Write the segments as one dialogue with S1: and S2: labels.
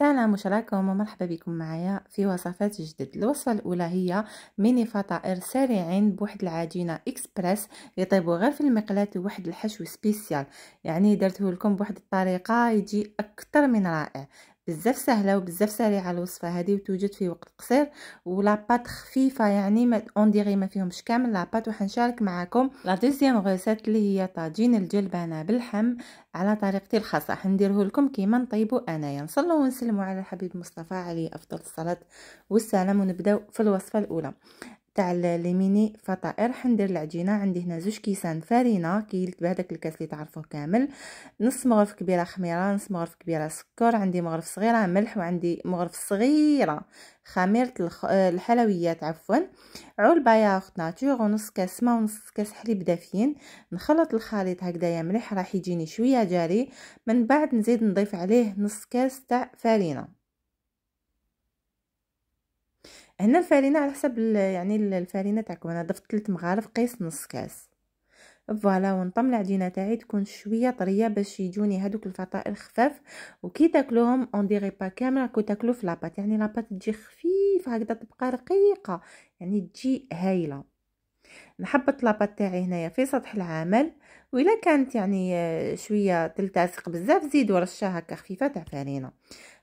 S1: السلام وشراكم ومرحبا بكم معايا في وصفات جدد الوصفة الأولى هي ميني فطائر سريعين بواحد العجينة إكسبرس يطيبوا غير في المقلاة لواحد الحشو سبيسيال يعني درته لكم بواحد الطريقة يجي أكثر من رائع بزاف سهله وبزاف سريعه الوصفه هذه وتوجد في وقت قصير ولاباط خفيفه يعني ما اون ديغي ما فيهمش كامل لاباط وحنشارك معكم لا دوزيام غوسيت اللي هي طاجين الجلبانه بالحم على طريقتي الخاصه حنديره لكم كيما نطيبو انايا نصلوا ونسلموا على الحبيب مصطفى عليه افضل الصلاه والسلام ونبداو في الوصفه الاولى تاع لي فطائر حندير العجينه عندي هنا زوج كيسان فرينه كيلت بهذاك الكاس اللي تعرفوه كامل نص مغرف كبيره خميره نص مغرف كبيره سكر عندي مغرف صغيره ملح وعندي مغرف صغيره خميره آه، الحلويات عفوا علبه ياغورت ناتور ونص كاس ما ونص كاس حليب دافيين نخلط الخليط هكذايا مليح راح يجيني شويه جاري من بعد نزيد نضيف عليه نص كاس تاع فرينه هنا الفرينه على حسب يعني الفرينه تاعكم انا ضفت ثلاث مغارف قيس نص كاس فوالا ونطم العجينه تاعي تكون شويه طريه باش يجوني هذوك الفطائر خفاف وكي تاكلوهم اون ديغي با كامل راكو تاكلو في لاباط يعني لاباط تجي خفيفه هكذا تبقى رقيقه يعني تجي هايله نحبط لاباط تاعي هنايا في سطح العمل وإلا كانت يعني آه، شويه تلتاسق بزاف زيد ورشه هكا خفيفه تاع فرينه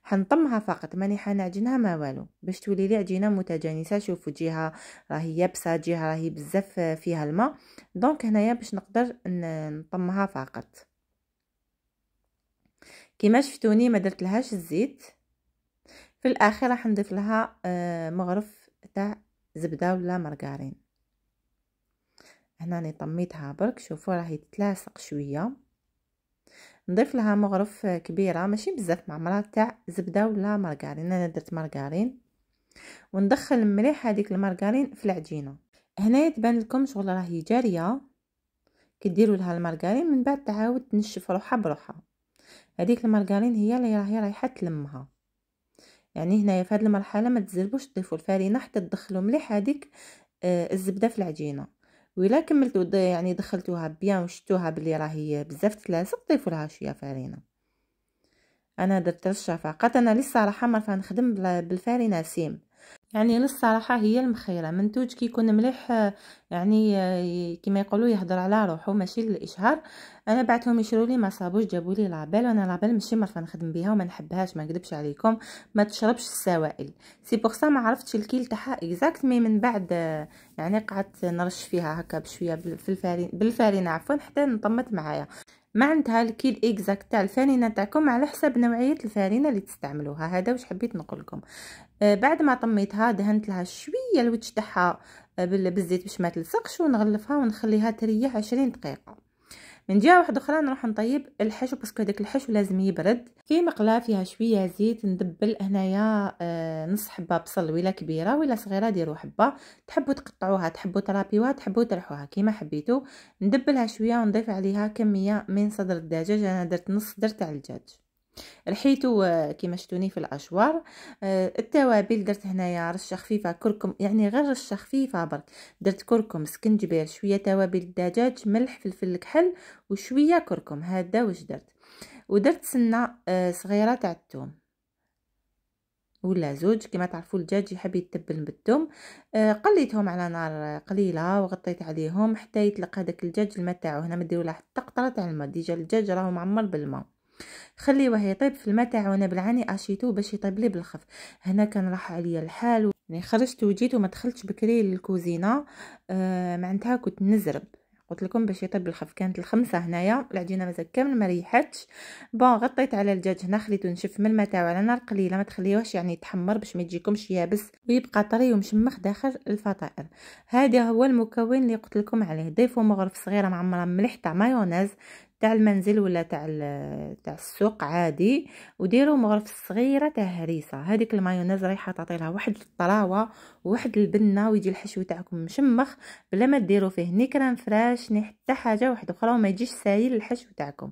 S1: حنطمها فقط ماني حنعجنها ما والو باش تولي لي عجينه متجانسه شوفوا جهه راهي يابسه جهه راهي بزاف فيها الماء دونك هنايا باش نقدر نطمها فقط كما شفتوني ما درت لهاش الزيت في الاخير راح نضيف لها آه، مغرف تاع زبده ولا مرقارين هنا طميتها برك شوفوا راهي تتلاصق شويه نضيف لها مغرف كبيره ماشي بزاف معمره تاع زبده ولا مارغارين انا درت مارغارين وندخل مليح هذيك المارغارين في العجينه هنايا تبان لكم شغل راهي جاريه كديروا لها المارغارين من بعد تعاود تنشف روحها بروحها هذيك المارغارين هي اللي راهي رايحه تلمها يعني هنايا في هذه المرحله ما تزربوش تضيفوا الفارينه حتى تدخلوا مليح هذيك آه، الزبده في العجينه وإلا كملتو يعني دخلتوها بيان وشتوها بلي راهي بزاف تلاصق ضيفوا لها شويه فرينه انا درت فقط انا لسه راح ما نخدم بالفرينه سيم يعني للصراحة هي المخيرة منتوج كيكون مليح يعني كما يقولوا يهضر على روحه ماشي للاشهار انا بعتهم يشروا لي ما صابوش جابوا لي لابيل وانا لابيل ماشي مرة نخدم بها وما نحبهاش ما نكذبش عليكم ما تشربش السوائل سي بوغ ما عرفتش الكيل تاعها اكزاكت مي من بعد يعني قعدت نرش فيها هكا بشويه بالفارين بالفارينه عفوا حتى نطمت معايا عندها الكيل اكزاكت تاع الفرينه تاعكم على حسب نوعيه الفرينه اللي تستعملوها هذا واش حبيت نقول لكم آه بعد ما طميتها دهنت لها شويه الوجه تاعها آه، بالزيت باش ما تلصقش ونغلفها ونخليها تريح 20 دقيقه من جهه واحده اخرى نروح نطيب الحشو باسكو هذاك الحشو لازم يبرد كي مقله فيها شويه زيت ندبل هنايا آه، نص حبه بصل ولا كبيره ولا صغيره ديروا حبه تحبوا تقطعوها تحبوا ترابيوها تحبوا ترحوها كيما حبيتو ندبلها شويه ونضيف عليها كميه من صدر الدجاج انا درت نص درت تاع الدجاج الحيتو آه، كيما شتوني في الاشوار آه، التوابل درت هنايا رشه خفيفه كركم يعني غير رشه خفيفه برك درت كركم سكنجبير شويه توابل الدجاج ملح فلفل الكحل وشويه كركم هذا واش درت ودرت سنه آه، صغيره تاع الثوم ولا زوج كما تعرفوا الدجاج يحب يتبل بالثوم قليتهم على نار قليله وغطيت عليهم حتى يطلق هذاك الدجاج الماء تاعو هنا ما ديروا حتى قطره تاع الماء ديجا الدجاج راهو معمر بالماء خليوه يطيب في الماء تاعو وانا بالعاني اشيتو باش يطيب لي بالخف هنا كان راح عليا الحال يعني خرجت وجيت وما دخلتش بكري للكوزينه آه معناتها كنت نزرب قلت لكم باش يطيب الخف كانت الخمسة هنايا العجينة مازال كامل ما ريحتش بون غطيت على الدجاج هنا خليته نشف من الماء تاعو على نار قليله ما تخليوهش يعني يتحمر باش ما يجيكمش يابس ويبقى طري ومشمخ داخل الفطائر هذا هو المكون اللي قلت لكم عليه ضيفوا مغرف صغيره معمره مليح تاع مايونيز تاع المنزل ولا تاع تاع السوق عادي وديروا مغرف صغيره تاع هريسه هذيك المايونيز رايحه تعطي لها واحد الطراوه وواحد البنه ويجي الحشو تاعكم مشمخ بلا ما ديروا فيه ني كريم فراش ني حتى حاجه واحده اخرى وما يجيش سايل الحشو تاعكم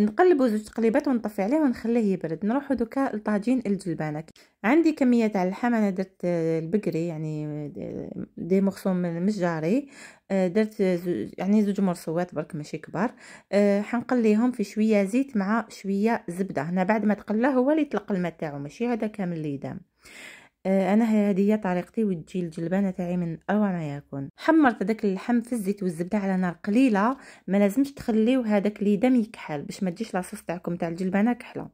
S1: نقلبو زوج تقليبات ونطفي عليه ونخليه يبرد نروحو دوكا لطاجين الجلبانك عندي كميه تاع اللحم انا درت البقري يعني دي مخصوم من الجاري آه، درت زوج يعني زوج مرصوات برك ماشي كبار آه، حنقليهم في شويه زيت مع شويه زبده هنا بعد ما تقلى هو اللي يطلق الماء تاعو ماشي هذا كامل اللي يدام آه، انا هذه طريقتي وتجي الجلبانه تاعي من اروع ما يكون حمرت داك اللحم في الزيت والزبده على نار قليله ما لازمش تخليو هذاك اللي دم يكحل باش ما تجيش لاصوص تاعكم تاع الجلبانه كحله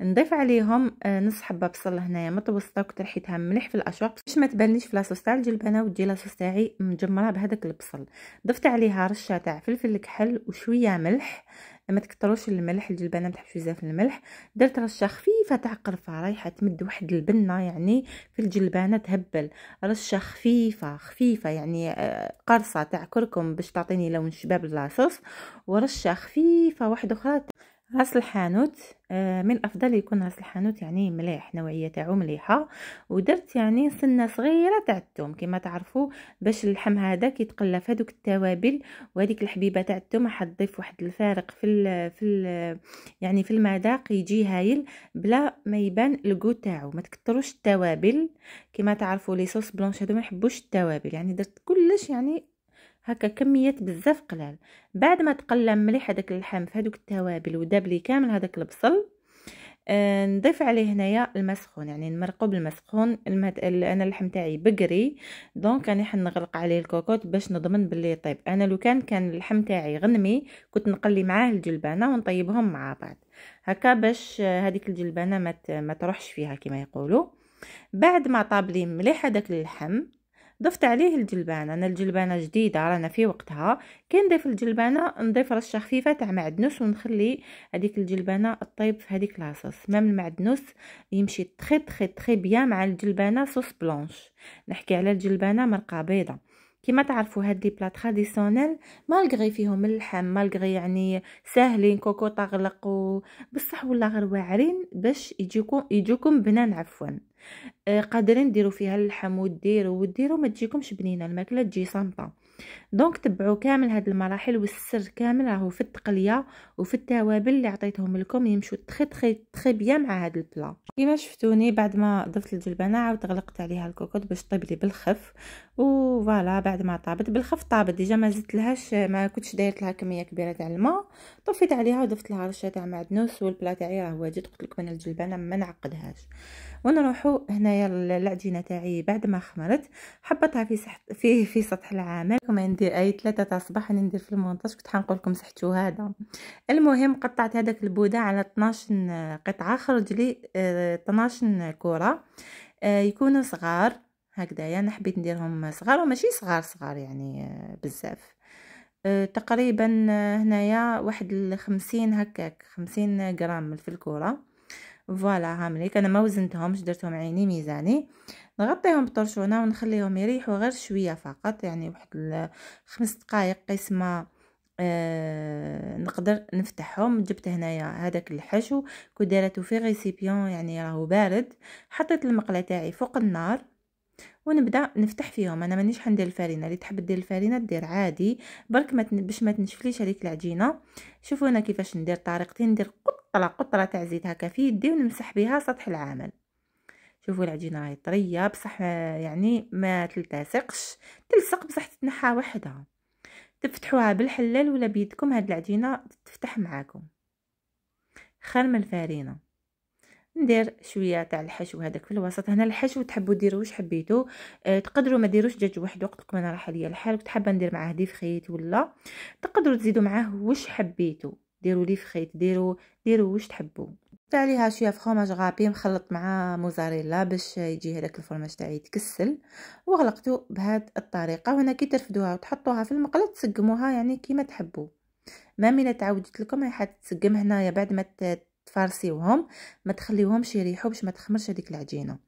S1: نضيف عليهم آه، نص حبه بصل هنايا متوسطه وكنت حيتها ملح في الاشواق باش ما تبانليش في لاصوص تاع الجلبانه وتجي لاصوص تاعي مجمره بهذاك البصل ضفت عليها رشه تاع فلفل كحل وشويه ملح ما تكتروش الملح الجلبانه ما تحبش بزاف الملح درت رشه خفيفه تاع قرفه رايحه تمد واحد البنه يعني في الجلبانه تهبل رشه خفيفه خفيفه يعني آه، قرصه تاع كركم باش تعطيني لون شباب لاصوص ورشه خفيفه واحده اخرى راس الحانوت آه، من الافضل يكون راس الحانوت يعني مليح نوعيه تاعو مليحه ودرت يعني سنه صغيره تاع الثوم كما تعرفوا باش اللحم هذا كيتقلى في هذوك التوابل وهذيك الحبيبه تاع الثوم حتضيف واحد الفارق في ال في ال يعني في المذاق يجي هايل بلا ما يبان الكو تاعو ما تكثروش التوابل كما تعرفوا لي صوص بلونش هادو ما يحبوش التوابل يعني درت كلش يعني هكا كميات بزاف قلال بعد ما تقلى مليح هذاك اللحم في هذوك التوابل وداب لي كامل هذاك البصل آه نضيف عليه هنايا الماء سخون يعني نمرقو بالماء سخون انا اللحم تاعي بقري دونك انا حنغلق عليه الكوكوت باش نضمن باللي طيب انا لو كان كان اللحم تاعي غنمي كنت نقلي معاه الجلبانه ونطيبهم مع بعض هكا باش آه، هذيك الجلبانه ما ما تروحش فيها كما يقولوا بعد ما طاب لي مليح هذاك اللحم ضفت عليه الجلبانه انا الجلبانه جديده رانا في وقتها كي نضيف الجلبانه نضيف رشه خفيفه تاع معدنوس ونخلي هذيك الجلبانه طيب في هذيك لاصوص مام المعدنوس يمشي تخي تخي تخي بيان مع الجلبانه صوص بلونش نحكي على الجلبانه مرقه بيضه كما تعرفوا هاد لي بلا تراديسيونيل مالغري فيهم اللحم مالغري يعني ساهلين كوكو تغلق بصح ولا غير واعرين باش يجيكم يجيكم بنان عفوا آه، قادرين ديروا فيها اللحم وديروا وديروا ما تجيكمش بنينه الماكله تجي صامطه دونك تبعوا كامل هاد المراحل والسر كامل راهو في التقليه وفي التوابل اللي عطيتهم لكم يمشوا تخي تخي تخي بيان مع هاد البلا كيما شفتوني بعد ما ضفت الجلبانه عاود غلقت عليها الكوكوط باش طيب لي بالخف وفوالا بعد ما طابت بالخف طابت ديجا ما زدت لهاش ما كنتش دايرت لها كميه كبيره تاع الماء طفيت عليها وضفت لها رشه تاع معدنوس والبلا تاعي راه واجد قلت لكم انا الجلبانه ما نعقدهاش ونروحو هنايا العجينه تاعي بعد ما خمرت حبطها في سحت في في سطح العمل كما ندير اي ثلاثة تاع الصباح راني ندير في المونتاج كنت حنقول لكم صحتو هذا المهم قطعت هذاك البوده على 12 قطعه خرج لي 12 آه، كره آه، يكونوا صغار هكذايا انا حبيت نديرهم صغار وماشي صغار صغار يعني آه، بزاف تقريبا هنايا واحد الخمسين هكاك خمسين غرام في الكرة فوالا ها مليك انا ما وزنتهمش درتهم عيني ميزاني نغطيهم بطرشونه ونخليهم يريحوا غير شويه فقط يعني واحد خمس دقائق قسمه آه نقدر نفتحهم جبت هنايا هذاك الحشو كو دايرته في ريسيبيون يعني راهو بارد حطيت المقله تاعي فوق النار ونبدا نفتح فيهم انا مانيش حندير الفارينه اللي تحب دير الفارينه دير عادي برك ما باش ما تنشفليش هذيك العجينه شوفوا انا كيفاش ندير طريقتي ندير قط قطرة قطرة تاع زيت هكا في يدي ونمسح بها سطح العمل شوفوا العجينة راهي طرية بصح يعني ما تلتصقش تلصق بصح تتنحى وحدها تفتحوها بالحلال ولا بيدكم هاد العجينة تفتح معاكم خير من الفارينه ندير شويه تاع الحشو هذاك في الوسط هنا الحشو تحبوا ديروه واش حبيتو اه تقدروا ما ديروش دجاج وحده وقتكم انا راح ليا الحال كنت حابه ندير معاه ديفخيت ولا تقدروا تزيدوا معاه واش حبيتو ديروا لي فخيت ديروا ديروا واش تحبوا درت عليها شويه فخوماج غابي مخلط مع موزاريلا باش يجي هذاك الفرماج تاعي يتكسل وغلقته بهاد الطريقه وهنا كي ترفدوها وتحطوها في المقله تسقموها يعني كيما تحبوا ما من تعودت لكم راح تسقم هنايا بعد ما تفارسيوهم ما تخليوهمش يريحوا باش ما تخمرش هذيك العجينه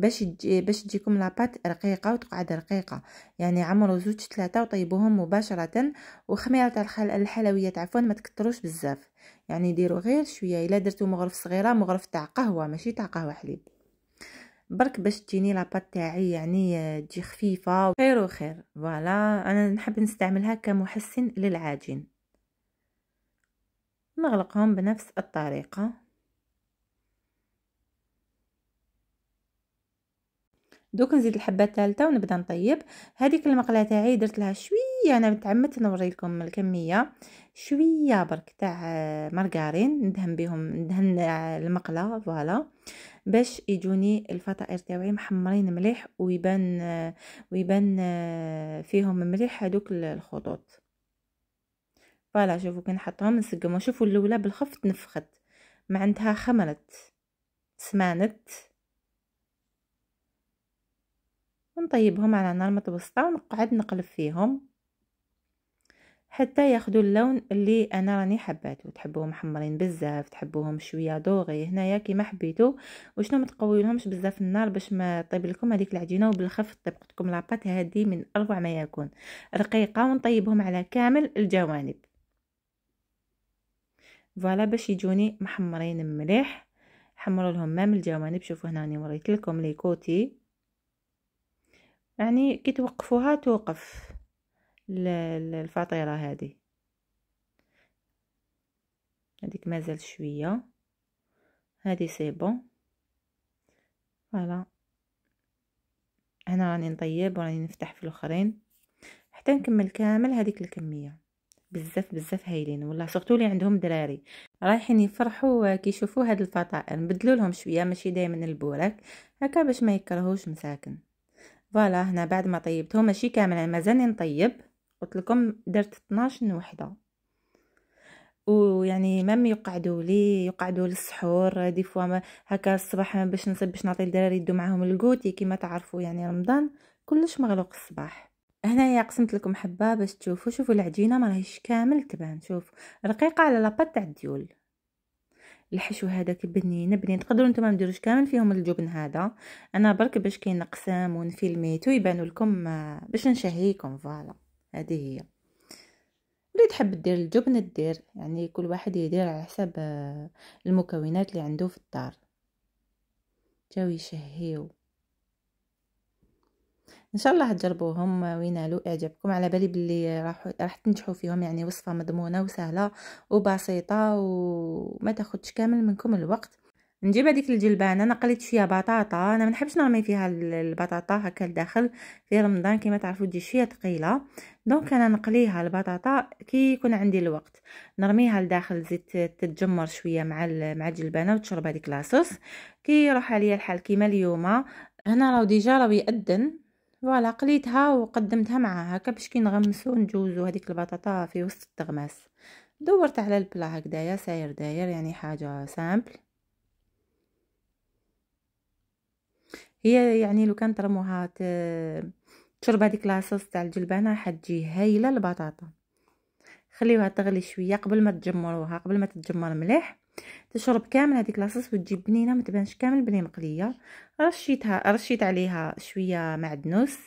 S1: باش تجي باش تجيكم لاباط رقيقه وتقعد رقيقه يعني عمرو زوج ثلاثه وطيبوهم مباشره وخميره تاع الحلويات عفوا ما تكتروش بزاف يعني ديروا غير شويه الا درتو مغرف صغيره مغرف تاع قهوه ماشي تاع قهوه حليب برك باش تجيني لاباط تاعي يعني تجي خفيفه خير وخير فوالا انا نحب نستعملها كمحسن للعجين نغلقهم بنفس الطريقه دوك نزيد الحبه الثالثه ونبدا نطيب هذيك المقله تاعي درت لها شويه انا تعمدت نوري لكم الكميه شويه برك تاع مارغارين ندهن بهم ندهن المقله فوالا باش يجوني الفطائر تاعي محمرين مليح ويبان ويبان فيهم مليح هذوك الخطوط فوالا شوفوا كي نحطهم نسقمهم شوفوا الاولى بالخف تنفخت مع خمرت سمانت ونطيبهم على نار متوسطة ونقعد نقلب فيهم حتى ياخدوا اللون اللي انا راني حباته تحبوهم محمرين بزاف تحبوهم شويه دوغي هنايا كيما حبيتو وشنو ما تقويلهمش بزاف النار باش ما طيب لكم هذيك العجينه وبالخف طبقتكم لاباط هذه من اروع ما يكون رقيقه ونطيبهم على كامل الجوانب فوالا باش يجوني محمرين مليح حمروا لهم مام الجوانب شوفوا هنا راني وريت لكم لي كوتي يعني كي توقفوها توقف الفطيره هذه هذيك مازال شويه هذه سي بون فوالا هنا راني نطيب وراني نفتح في الاخرين حتى نكمل كامل هذيك الكميه بزاف بزاف هايلين والله سورتو لي عندهم دراري رايحين يفرحوا كي يشوفوا هاد الفطائر نبدلو لهم شويه ماشي دائما البوراك هكا باش ما يكرهوش مساكن فوالا هنا بعد ما طيبته ماشي كامل يعني مازالني نطيب قلت لكم درت 12 وحده ويعني مام يقعدوا لي يقعدوا للسحور دي فوا هكا الصباح باش نصب باش نعطي الدراري يدو معاهم الكوتي كيما تعرفوا يعني رمضان كلش مغلوق الصباح هنايا قسمت لكم حبه باش تشوفوا شوفوا العجينه ما راهيش كامل تبان شوف رقيقه على لاباط تاع الديول الحشو هذا بنين بنين تقدروا نتوما ما نديروش كامل فيهم الجبن هذا انا برك باش كاين نقسام ونفيلميتو يبانوا لكم آه، باش نشهيكم فوالا هذه هي اللي تحب دير الجبن دير يعني كل واحد يدير على حسب آه، المكونات اللي عنده في الدار تاوي يشهيو ان شاء الله تجربوهم وينالوا اعجابكم على بالي باللي راح راح تنجحوا فيهم يعني وصفه مضمونه وسهله وبسيطه وما تاخدش كامل منكم الوقت نجيب هذيك الجلبانه انا قليت فيها بطاطا انا ما نحبش نرمي فيها البطاطا هكا لداخل في رمضان كما تعرفوا تجي شويه ثقيله دونك انا نقليها البطاطا كي يكون عندي الوقت نرميها لداخل زيت تتجمر شويه مع مع الجلبانه وتشرب هذيك لاصوص كي يروح عليا الحال كيما اليوم هنا راه ديجا راه يأذن فوالا قليتها وقدمتها مع هكا باش كي نغمسو نجوزو هذيك البطاطا في وسط التغماس دورت على البلا هكدايا ساير داير يعني حاجه سامبل هي يعني لو كان ترموها تشرب هذيك لاصوص تاع الجلبانه حتجي هايله البطاطا خليوها تغلي شويه قبل ما تجمروها قبل ما تتجمر مليح تشرب كامل هذيك لاصوص وتجي بنينه ما تبانش كامل بلي مقليه رشيتها رشيت عليها شويه معدنوس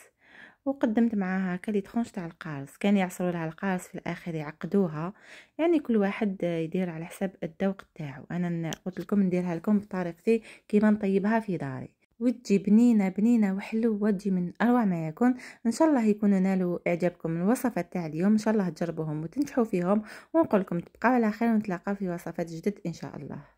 S1: وقدمت معاها هكا لي تخونش تاع القارص كان يعصروا لها القارص في الاخر يعقدوها يعني كل واحد يدير على حساب الذوق تاعو انا قلت لكم نديرها لكم بطريقتي كيما نطيبها في داري وتجي بنينة بنينة وحلوة تجي من أروع ما يكون إن شاء الله يكونوا نالوا إعجابكم الوصفات تاع اليوم إن شاء الله تجربوهم وتنجحوا فيهم ونقول لكم تبقوا على خير ونتلاقاو في وصفات جدد إن شاء الله